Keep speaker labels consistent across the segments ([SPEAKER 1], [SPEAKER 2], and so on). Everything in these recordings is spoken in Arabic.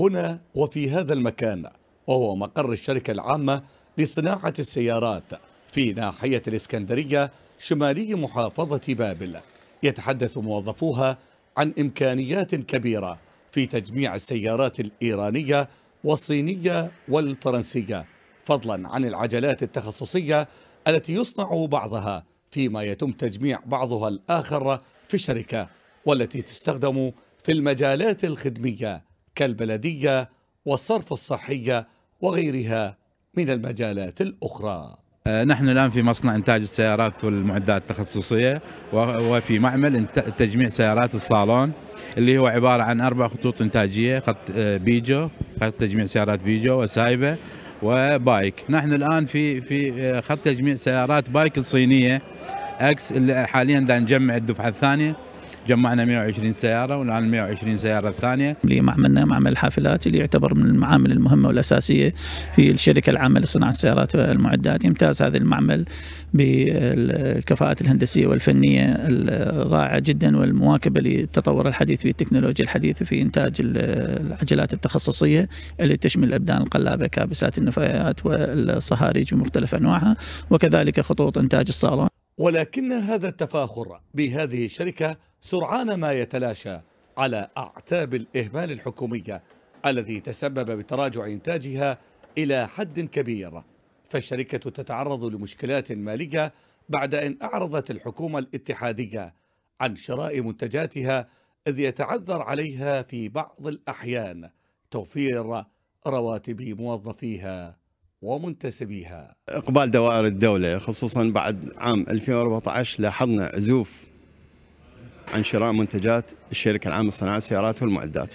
[SPEAKER 1] هنا وفي هذا المكان وهو مقر الشركة العامة لصناعة السيارات في ناحية الإسكندرية شمالي محافظة بابل يتحدث موظفوها عن إمكانيات كبيرة في تجميع السيارات الإيرانية والصينية والفرنسية فضلا عن العجلات التخصصية التي يصنع بعضها فيما يتم تجميع بعضها الآخر في الشركة والتي تستخدم في المجالات الخدمية كالبلدية والصرف الصحية وغيرها من المجالات الأخرى
[SPEAKER 2] آه، نحن الآن في مصنع إنتاج السيارات والمعدات التخصصية وفي معمل تجميع سيارات الصالون اللي هو عبارة عن أربع خطوط إنتاجية خط آه، بيجو خط تجميع سيارات بيجو وسايبة وبايك نحن الآن في في آه، خط تجميع سيارات بايك الصينية اكس اللي حاليا دا نجمع الدفعة الثانية جمعنا 120 سياره والان 120 سياره الثانيه.
[SPEAKER 3] معملنا معمل حافلات اللي يعتبر من المعامل المهمه والاساسيه في الشركه العامه لصناعه السيارات والمعدات، يمتاز هذا المعمل بالكفاءات الهندسيه والفنيه الرائعه جدا والمواكبه للتطور الحديث في التكنولوجيا الحديثه في انتاج العجلات التخصصيه اللي تشمل الابدان القلابه كابسات النفايات والصهاريج بمختلف انواعها وكذلك خطوط انتاج الصالون.
[SPEAKER 1] ولكن هذا التفاخر بهذه الشركة سرعان ما يتلاشى على أعتاب الإهمال الحكومية الذي تسبب بتراجع إنتاجها إلى حد كبير فالشركة تتعرض لمشكلات مالية بعد أن أعرضت الحكومة الاتحادية عن شراء منتجاتها إذ يتعذر عليها في بعض الأحيان توفير رواتب موظفيها ومنتسبيها
[SPEAKER 4] إقبال دوائر الدولة خصوصا بعد عام 2014 لاحظنا عزوف عن شراء منتجات الشركة العامة لصناعة السيارات والمعدات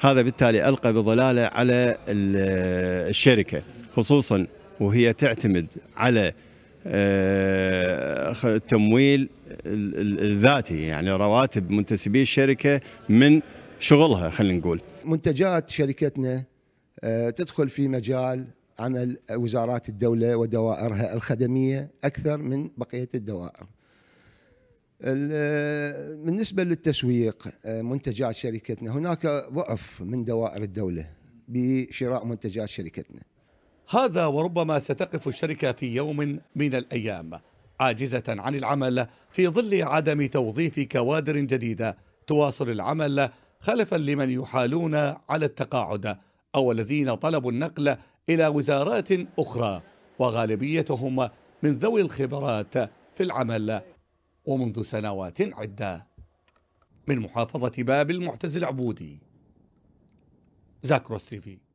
[SPEAKER 4] هذا بالتالي ألقى بظلالة على الشركة خصوصا وهي تعتمد على آه، التمويل الذاتي يعني رواتب منتسبي الشركة من شغلها خلينا نقول
[SPEAKER 5] منتجات شركتنا آه، تدخل في مجال عمل وزارات الدولة ودوائرها الخدمية أكثر من بقية الدوائر بالنسبة للتسويق آه، منتجات شركتنا هناك ضعف من دوائر الدولة بشراء منتجات شركتنا هذا وربما ستقف الشركة في يوم من الأيام
[SPEAKER 1] عاجزة عن العمل في ظل عدم توظيف كوادر جديدة تواصل العمل خلفا لمن يحالون على التقاعد أو الذين طلبوا النقل إلى وزارات أخرى وغالبيتهم من ذوي الخبرات في العمل ومنذ سنوات عدة من محافظة باب المعتز العبودي زاكروس تيفي